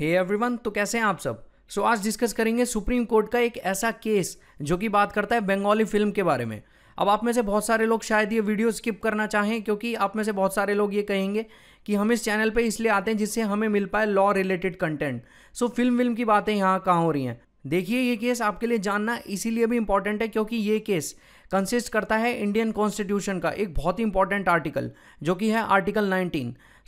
hey everyone तो कैसे हैं आप सब सो so, आज डिस्कस करेंगे सुप्रीम कोर्ट का एक ऐसा केस जो कि बात करता है बंगाली फिल्म के बारे में अब आप में से बहुत सारे लोग शायद ये वीडियो स्किप करना चाहें क्योंकि आप में से बहुत सारे लोग ये कहेंगे कि हम इस चैनल पे इसलिए आते हैं जिससे हमें मिल पाए law related content so film विल्म की बातें यहाँ कहाँ हो रही हैं देखिए ये केस आपके लिए जानना इसीलिए भी इम्पॉर्टेंट है क्योंकि ये केस कंसिस्ट करता है इंडियन कॉन्स्टिट्यूशन का एक बहुत ही इंपॉर्टेंट आर्टिकल जो कि है आर्टिकल 19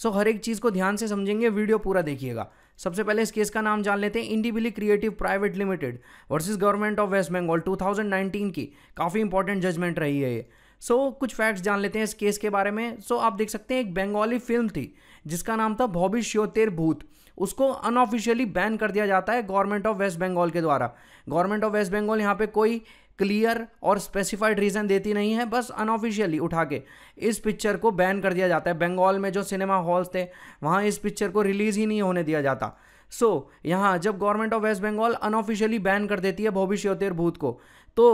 सो so, हर एक चीज़ को ध्यान से समझेंगे वीडियो पूरा देखिएगा सबसे पहले इस केस का नाम जान लेते हैं Indibility creative private limited versus government of West Bengal 2019 की काफ़ी इंपॉर्टेंट जजमेंट रही है ये सो so, कुछ फैक्ट्स जान लेते हैं इस केस के बारे में सो so, आप देख सकते हैं एक बंगाली फिल्म थी जिसका नाम था भॉबी श्योतेर भूत उसको अनऑफिशियली बैन कर दिया जाता है गवर्नमेंट ऑफ वेस्ट बंगाल के द्वारा गवर्नमेंट ऑफ वेस्ट बंगाल यहाँ पे कोई क्लियर और स्पेसिफाइड रीज़न देती नहीं है बस अनऑफिशियली उठा के इस पिक्चर को बैन कर दिया जाता है बंगाल में जो सिनेमा हॉल्स थे वहाँ इस पिक्चर को रिलीज़ ही नहीं होने दिया जाता सो so, यहाँ जब government of West Bengal unofficially ban कर देती है भविष्योत्तर भूत को तो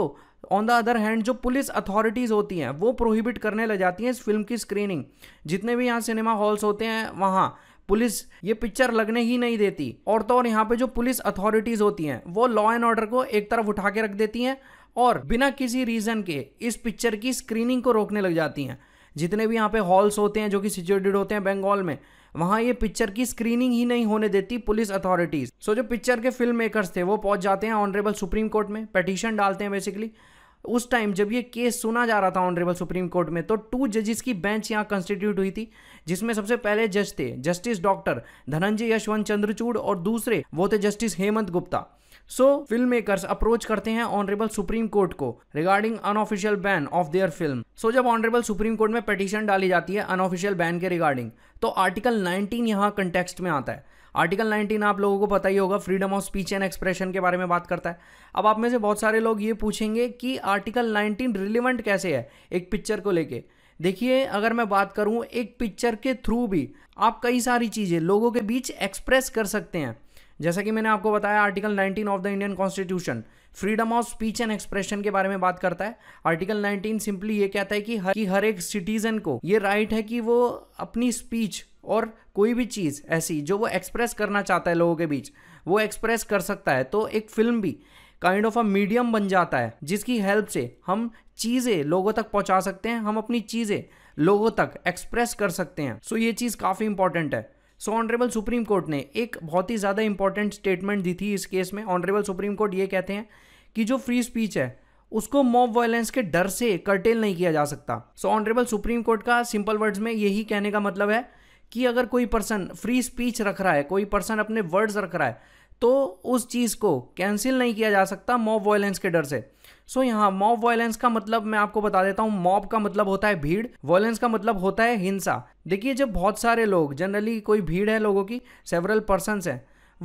ऑन द अदर हैंड जो पुलिस अथॉरिटीज़ होती हैं वो प्रोहिबिट करने लग जाती हैं इस फिल्म की स्क्रीनिंग जितने भी यहाँ सिनेमा हॉल्स होते हैं वहाँ पुलिस ये पिक्चर लगने ही नहीं देती और तो और यहाँ पे जो पुलिस अथॉरिटीज होती हैं वो लॉ एंड ऑर्डर को एक तरफ उठा के रख देती हैं और बिना किसी रीजन के इस पिक्चर की स्क्रीनिंग को रोकने लग जाती हैं जितने भी यहाँ पे हॉल्स होते हैं जो कि सिचुएटेड होते हैं बंगाल में वहाँ ये पिक्चर की स्क्रीनिंग ही नहीं होने देती पुलिस अथॉरिटीज सो so, जो पिक्चर के फिल्म मेकर्स थे वो पहुंच जाते हैं ऑनरेबल सुप्रीम कोर्ट में पटिशन डालते हैं बेसिकली उस टाइम जब ये केस सुना जा रहा था ऑनरेबल सुप्रीम कोर्ट में तो टू जजेस की बेंच यहाँ कंस्टिट्यूट हुई थी जिसमें सबसे पहले जज थे जस्टिस डॉक्टर धनंजय यशवंत चंद्रचूड़ और दूसरे वो थे justice Hemant Gupta so film makers approach करते हैं ऑनरेबल सुप्रीम कोर्ट को regarding unofficial ban of their film so जब ऑनरेबल सुप्रीम कोर्ट में पटिशन डाली जाती है अनऑफिशियल बैन के रिगार्डिंग तो आर्टिकल 19 यहाँ कंटेक्सट में आता है आर्टिकल 19 आप लोगों को पता ही होगा freedom of speech and expression के बारे में बात करता है अब आप में से बहुत सारे लोग ये पूछेंगे कि आर्टिकल 19 रिलेवेंट कैसे है एक पिक्चर को लेके देखिए अगर मैं बात करूँ एक पिक्चर के थ्रू भी आप कई सारी चीज़ें लोगों के बीच एक्सप्रेस कर सकते हैं जैसा कि मैंने आपको बताया article 19 of the Indian constitution freedom of speech and expression के बारे में बात करता है आर्टिकल 19 सिंपली ये कहता है कि हर, कि हर एक सिटीजन को ये राइट है कि वो अपनी स्पीच और कोई भी चीज़ ऐसी जो वो एक्सप्रेस करना चाहता है लोगों के बीच वो एक्सप्रेस कर सकता है तो एक फिल्म भी काइंड ऑफ अ मीडियम बन जाता है जिसकी हेल्प से हम चीज़ें लोगों तक पहुंचा सकते हैं हम अपनी चीज़ें लोगों तक एक्सप्रेस कर सकते हैं सो so ये चीज़ काफ़ी इंपॉर्टेंट है सो ऑनरेबल सुप्रीम कोर्ट ने एक बहुत ही ज़्यादा इंपॉर्टेंट स्टेटमेंट दी थी इस केस में ऑनरेबल सुप्रीम कोर्ट ये कहते हैं कि जो फ्री स्पीच है उसको मॉब वायलेंस के डर से कर्टेल नहीं किया जा सकता सो ऑनरेबल सुप्रीम कोर्ट का सिंपल वर्ड्स में यही कहने का मतलब है कि अगर कोई पर्सन फ्री स्पीच रख रहा है कोई पर्सन अपने वर्ड्स रख रहा है तो उस चीज़ को कैंसिल नहीं किया जा सकता मॉब वायलेंस के डर से सो so, यहाँ मॉब वायलेंस का मतलब मैं आपको बता देता हूँ मॉब का मतलब होता है भीड़ वायलेंस का मतलब होता है हिंसा देखिए जब बहुत सारे लोग जनरली कोई भीड़ है लोगों की सेवरल पर्सनस हैं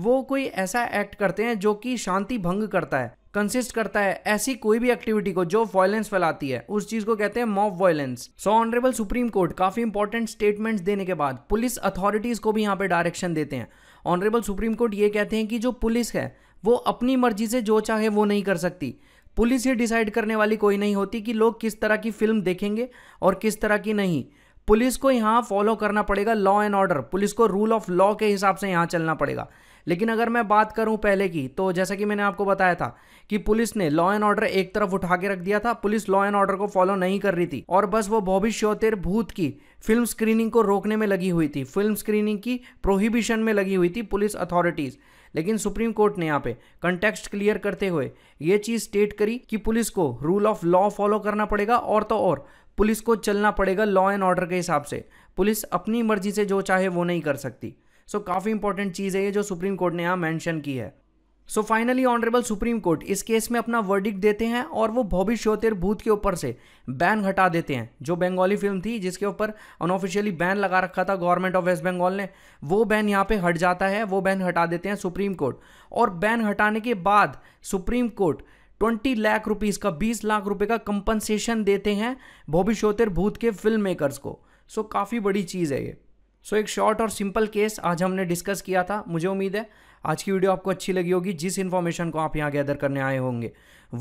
वो कोई ऐसा एक्ट करते हैं जो कि शांति भंग करता है कंसिस्ट करता है ऐसी कोई भी एक्टिविटी को जो वॉयलेंस फैलाती है उस चीज को कहते हैं mob violence so honourable supreme court काफी इंपॉर्टेंट स्टेटमेंट्स देने के बाद पुलिस अथॉरिटीज को भी यहाँ पे डायरेक्शन देते हैं ऑनरेबल सुप्रीम कोर्ट ये कहते हैं कि जो पुलिस है वो अपनी मर्जी से जो चाहे वो नहीं कर सकती पुलिस ही डिसाइड करने वाली कोई नहीं होती कि लोग किस तरह की फिल्म देखेंगे और किस तरह की नहीं पुलिस को यहाँ फॉलो करना पड़ेगा लॉ एंड ऑर्डर पुलिस को रूल ऑफ लॉ के हिसाब से यहाँ चलना पड़ेगा लेकिन अगर मैं बात करूं पहले की तो जैसा कि मैंने आपको बताया था कि पुलिस ने लॉ एंड ऑर्डर एक तरफ उठा के रख दिया था पुलिस लॉ एंड ऑर्डर को फॉलो नहीं कर रही थी और बस वो भविष्योतिर भूत की फिल्म स्क्रीनिंग को रोकने में लगी हुई थी फिल्म स्क्रीनिंग की प्रोहिबिशन में लगी हुई थी पुलिस अथॉरिटीज़ लेकिन सुप्रीम कोर्ट ने यहाँ पे कंटेक्स्ट क्लियर करते हुए ये चीज़ स्टेट करी कि पुलिस को रूल ऑफ लॉ फॉलो करना पड़ेगा और तो और पुलिस को चलना पड़ेगा लॉ एंड ऑर्डर के हिसाब से पुलिस अपनी मर्जी से जो चाहे वो नहीं कर सकती सो so, काफ़ी इंपॉर्टेंट चीज़ है ये जो सुप्रीम कोर्ट ने यहाँ मैंशन की है so finally honourable supreme court इस केस में अपना वर्डिक देते हैं और वो भॉबी श्योतेर भूत के ऊपर से बैन हटा देते हैं जो बंगाली फिल्म थी जिसके ऊपर अनऑफिशियली बैन लगा रखा था गवर्नमेंट ऑफ वेस्ट बंगाल ने वो बैन यहाँ पे हट जाता है वो बैन हटा देते हैं सुप्रीम कोर्ट और बैन हटाने के बाद supreme court twenty lakh rupees का बीस लाख रुपये का कंपनसेशन देते हैं भॉबी श्योतेर भूत के फिल्म मेकर्स को सो काफ़ी बड़ी चीज़ है ये सो so, एक शॉर्ट और सिंपल केस आज हमने डिस्कस किया था मुझे उम्मीद है आज की वीडियो आपको अच्छी लगी होगी जिस इन्फॉर्मेशन को आप यहाँ गैदर करने आए होंगे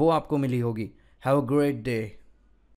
वो आपको मिली होगी हैव अ ग्रेट डे